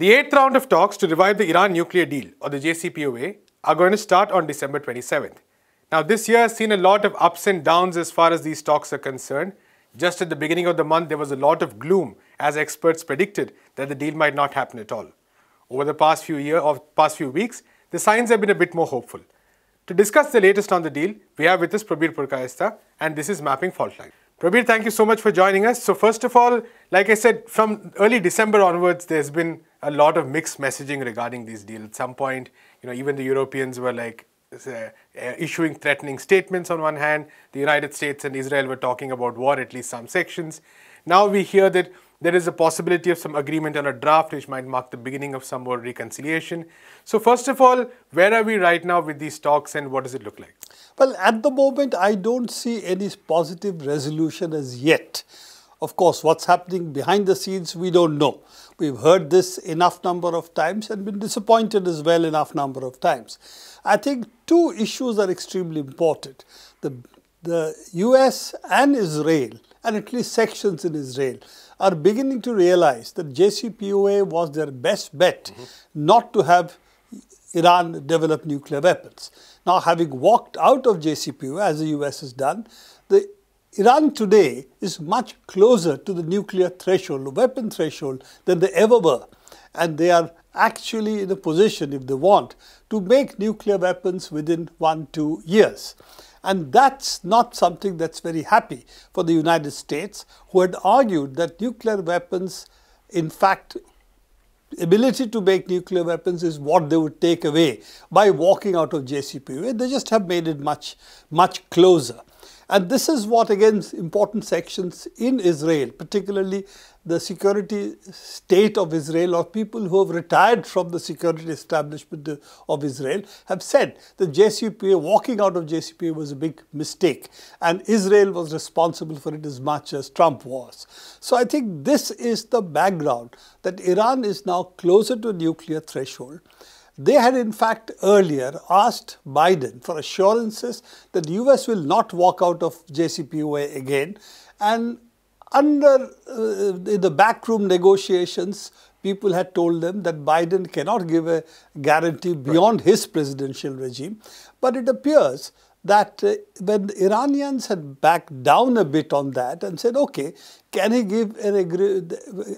The eighth round of talks to revive the Iran nuclear deal, or the JCPOA, are going to start on December 27th. Now, this year has seen a lot of ups and downs as far as these talks are concerned. Just at the beginning of the month, there was a lot of gloom as experts predicted that the deal might not happen at all. Over the past few year or past few weeks, the signs have been a bit more hopeful. To discuss the latest on the deal, we have with us Prabir Purkayastha, and this is Mapping Fault Line. Prabir, thank you so much for joining us. So, first of all, like I said, from early December onwards, there's been a lot of mixed messaging regarding these deals. At some point, you know, even the Europeans were like uh, uh, issuing threatening statements on one hand. The United States and Israel were talking about war, at least some sections. Now we hear that there is a possibility of some agreement on a draft which might mark the beginning of some more reconciliation. So first of all, where are we right now with these talks and what does it look like? Well, at the moment, I don't see any positive resolution as yet. Of course, what's happening behind the scenes, we don't know. We've heard this enough number of times and been disappointed as well enough number of times. I think two issues are extremely important. The, the US and Israel, and at least sections in Israel, are beginning to realize that JCPOA was their best bet mm -hmm. not to have Iran develop nuclear weapons. Now, having walked out of JCPOA, as the US has done, the Iran today is much closer to the nuclear threshold, the weapon threshold, than they ever were. And they are actually in a position, if they want, to make nuclear weapons within one, two years. And that's not something that's very happy for the United States, who had argued that nuclear weapons, in fact, ability to make nuclear weapons is what they would take away by walking out of JCPOA. They just have made it much, much closer. And this is what again important sections in Israel, particularly the security state of Israel or people who have retired from the security establishment uh, of Israel have said that JCPOA, walking out of JCPOA was a big mistake and Israel was responsible for it as much as Trump was. So I think this is the background that Iran is now closer to a nuclear threshold. They had, in fact, earlier asked Biden for assurances that the US will not walk out of JCPOA again. And under uh, the backroom negotiations, people had told them that Biden cannot give a guarantee beyond right. his presidential regime. But it appears that uh, when Iranians had backed down a bit on that and said, okay, can he give an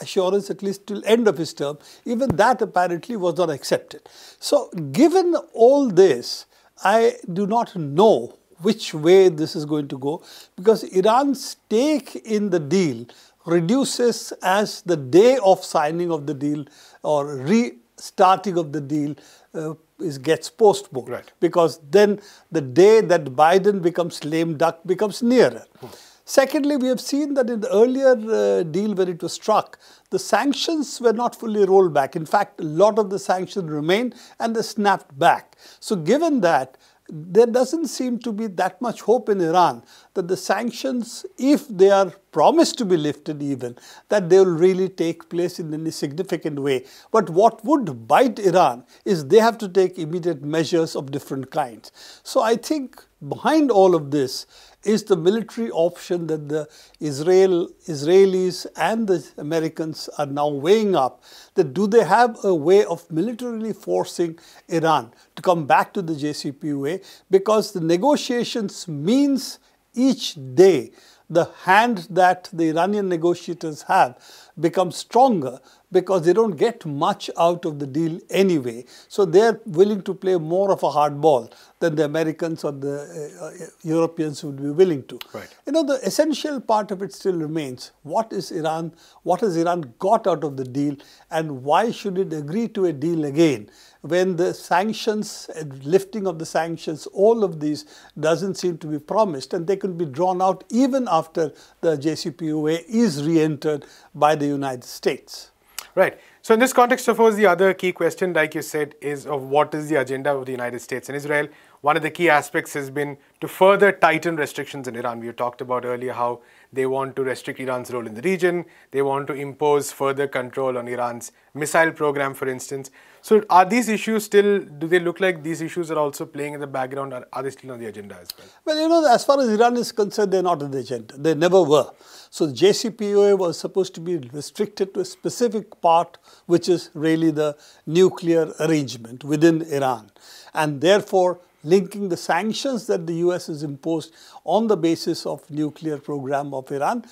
assurance at least till end of his term? Even that apparently was not accepted. So given all this, I do not know which way this is going to go because Iran's stake in the deal reduces as the day of signing of the deal or restarting of the deal uh, is gets postponed. Right. Because then the day that Biden becomes lame duck becomes nearer. Hmm. Secondly, we have seen that in the earlier uh, deal when it was struck, the sanctions were not fully rolled back. In fact, a lot of the sanctions remained and they snapped back. So given that, there doesn't seem to be that much hope in Iran that the sanctions, if they are promised to be lifted even, that they will really take place in any significant way. But what would bite Iran is they have to take immediate measures of different kinds. So I think behind all of this is the military option that the Israel, Israelis and the Americans are now weighing up, that do they have a way of militarily forcing Iran to come back to the JCPOA because the negotiations means each day the hand that the Iranian negotiators have becomes stronger because they don't get much out of the deal anyway. So they're willing to play more of a hardball than the Americans or the uh, Europeans would be willing to. Right. You know, the essential part of it still remains. What is Iran, what has Iran got out of the deal and why should it agree to a deal again when the sanctions, lifting of the sanctions, all of these doesn't seem to be promised and they can be drawn out even after the JCPOA is re-entered by the United States. Right. So in this context, of course, the other key question, like you said, is of what is the agenda of the United States and Israel? One of the key aspects has been to further tighten restrictions in Iran. We talked about earlier how they want to restrict Iran's role in the region. They want to impose further control on Iran's missile program, for instance. So are these issues still, do they look like these issues are also playing in the background? Or are they still on the agenda as well? Well, you know, as far as Iran is concerned, they're not on the agenda. They never were. So the JCPOA was supposed to be restricted to a specific part, which is really the nuclear arrangement within Iran. And therefore, linking the sanctions that the US has imposed on the basis of nuclear program of Iran,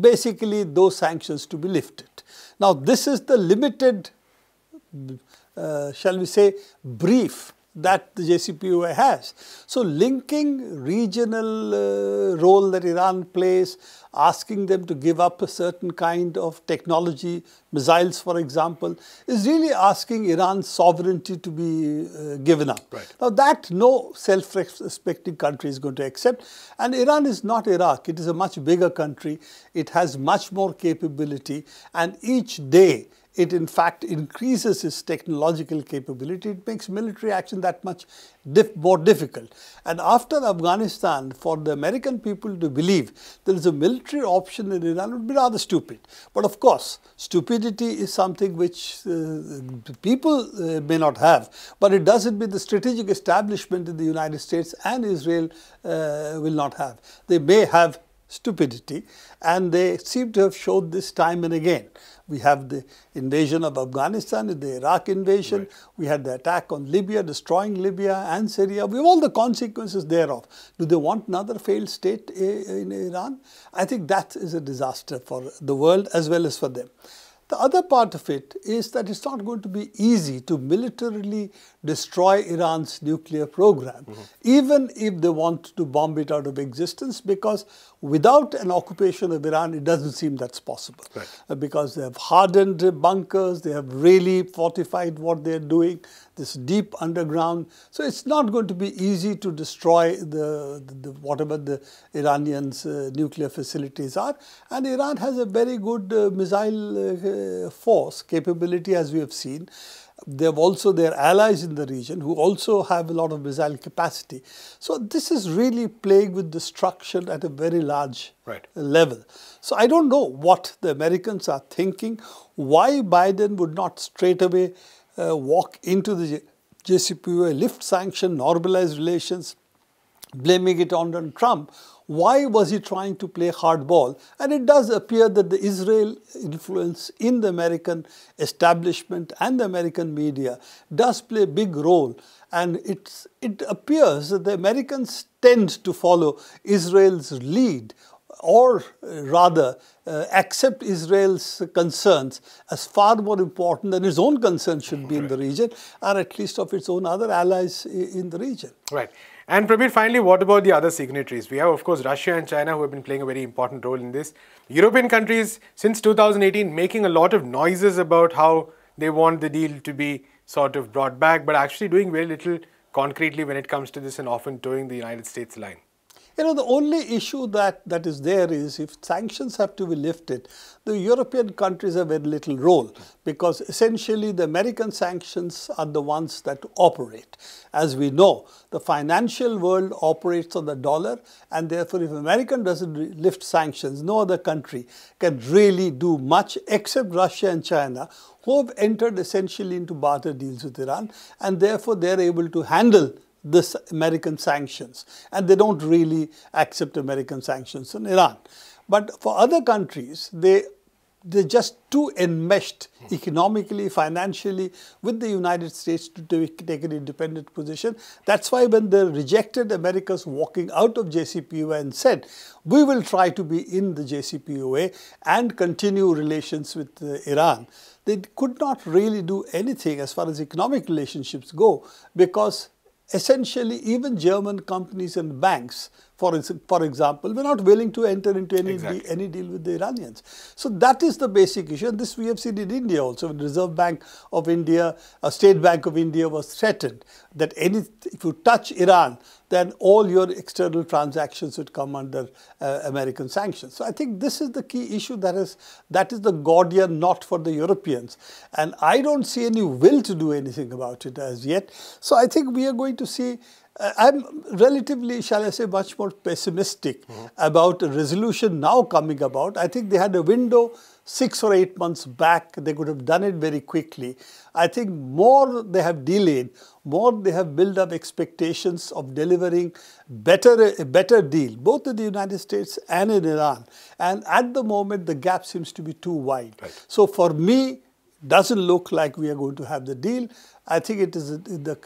basically those sanctions to be lifted. Now, this is the limited, uh, shall we say, brief that the JCPOA has. So linking regional uh, role that Iran plays, asking them to give up a certain kind of technology, missiles for example, is really asking Iran's sovereignty to be uh, given up. Right. Now that no self-respecting country is going to accept. And Iran is not Iraq. It is a much bigger country. It has much more capability. And each day it in fact increases its technological capability. It makes military action that much more difficult. And after Afghanistan, for the American people to believe there is a military option in Iran would be rather stupid. But of course, stupidity is something which uh, people uh, may not have, but it doesn't mean the strategic establishment in the United States and Israel uh, will not have. They may have stupidity and they seem to have showed this time and again. We have the invasion of Afghanistan, the Iraq invasion. Right. We had the attack on Libya, destroying Libya and Syria. We have all the consequences thereof. Do they want another failed state in Iran? I think that is a disaster for the world as well as for them. The other part of it is that it's not going to be easy to militarily destroy Iran's nuclear program, mm -hmm. even if they want to bomb it out of existence, because without an occupation of Iran, it doesn't seem that's possible. Right. Uh, because they have hardened bunkers, they have really fortified what they're doing, this deep underground. So it's not going to be easy to destroy the, the, the whatever the Iranians' uh, nuclear facilities are. And Iran has a very good uh, missile uh, force capability, as we have seen. They have also their allies in the region who also have a lot of missile capacity. So this is really playing with destruction at a very large right. level. So I don't know what the Americans are thinking, why Biden would not straight away uh, walk into the JCPOA, lift sanction, normalize relations, blaming it on Trump why was he trying to play hardball? And it does appear that the Israel influence in the American establishment and the American media does play a big role. And it's, it appears that the Americans tend to follow Israel's lead or rather uh, accept Israel's concerns as far more important than its own concerns should be right. in the region or at least of its own other allies in the region. Right. And Prabir, finally, what about the other signatories? We have, of course, Russia and China who have been playing a very important role in this. European countries since 2018 making a lot of noises about how they want the deal to be sort of brought back, but actually doing very little concretely when it comes to this and often towing the United States line. You know, the only issue that, that is there is if sanctions have to be lifted, the European countries have very little role because essentially the American sanctions are the ones that operate. As we know, the financial world operates on the dollar and therefore if American doesn't lift sanctions, no other country can really do much except Russia and China who have entered essentially into barter deals with Iran and therefore they're able to handle this American sanctions and they don't really accept American sanctions in Iran. But for other countries, they they're just too enmeshed economically, financially with the United States to take an independent position. That's why when they rejected America's walking out of JCPOA and said, we will try to be in the JCPOA and continue relations with uh, Iran, they could not really do anything as far as economic relationships go because essentially even German companies and banks for, for example, we're not willing to enter into any, exactly. de any deal with the Iranians. So that is the basic issue. And this we have seen in India also. The Reserve Bank of India, uh, State Bank of India was threatened that any, if you touch Iran, then all your external transactions would come under uh, American sanctions. So I think this is the key issue that is, that is the Gordian knot for the Europeans. And I don't see any will to do anything about it as yet. So I think we are going to see uh, I'm relatively, shall I say, much more pessimistic mm -hmm. about a resolution now coming about. I think they had a window six or eight months back. They could have done it very quickly. I think more they have delayed, more they have built up expectations of delivering better a better deal, both in the United States and in Iran. And at the moment, the gap seems to be too wide. Right. So for me, doesn't look like we are going to have the deal. I think it is the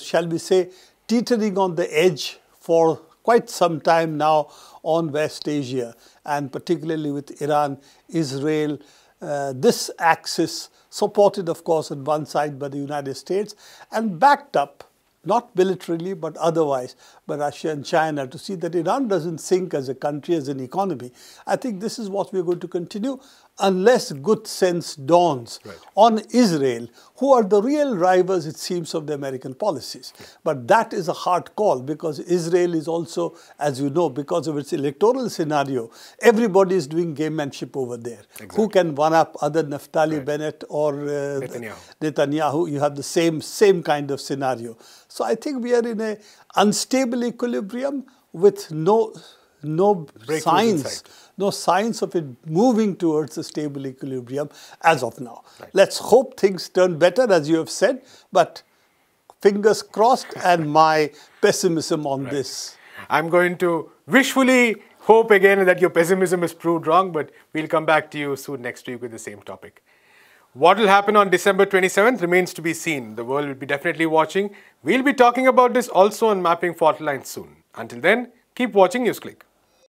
shall we say, teetering on the edge for quite some time now on West Asia, and particularly with Iran, Israel, uh, this axis, supported of course on one side by the United States, and backed up not militarily, but otherwise, by Russia and China to see that Iran doesn't sink as a country, as an economy. I think this is what we're going to continue unless good sense dawns right. on Israel, who are the real rivals, it seems, of the American policies. Yeah. But that is a hard call because Israel is also, as you know, because of its electoral scenario, everybody is doing gamemanship over there. Exactly. Who can one up other Naftali right. Bennett or uh, Netanyahu. Netanyahu? You have the same, same kind of scenario. So I think we are in a unstable equilibrium with no no Breakers signs, no signs of it moving towards a stable equilibrium as of now. Right. Let's hope things turn better, as you have said, but fingers crossed and my pessimism on right. this. I'm going to wishfully hope again that your pessimism is proved wrong, but we'll come back to you soon next week with the same topic. What will happen on December 27th remains to be seen. The world will be definitely watching. We'll be talking about this also on Mapping Fault Lines soon. Until then, keep watching NewsClick.